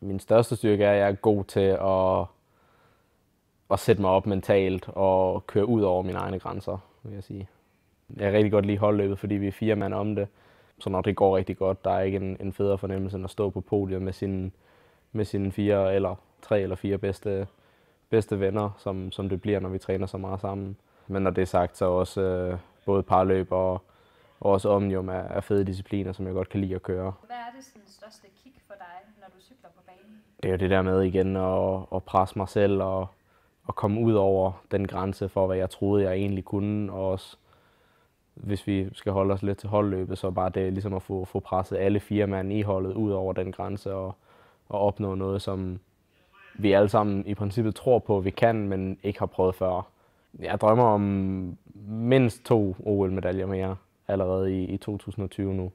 min største styrke er, at jeg er god til at, at sætte mig op mentalt og køre ud over mine egne grænser, vil jeg sige. Jeg kan rigtig godt lide holdløbet, fordi vi er fire mand om det. Så når det går rigtig godt, der er ikke en, en federe fornemmelse end at stå på podiet med sine, med sine fire eller tre eller fire bedste, bedste venner, som, som det bliver, når vi træner så meget sammen. Men når det er sagt, så også øh, både parløb og, og også omnium er, er fede discipliner, som jeg godt kan lide at køre. Hvad største kick for dig, når du cykler på banen? Det er jo det der med igen at, at presse mig selv og at komme ud over den grænse for, hvad jeg troede, jeg egentlig kunne. Og også, hvis vi skal holde os lidt til holdløbet, så bare det ligesom at få, få presset alle fire mand i holdet ud over den grænse og, og opnå noget, som vi alle sammen i princippet tror på, vi kan, men ikke har prøvet før. Jeg drømmer om mindst to OL-medaljer mere allerede i, i 2020 nu.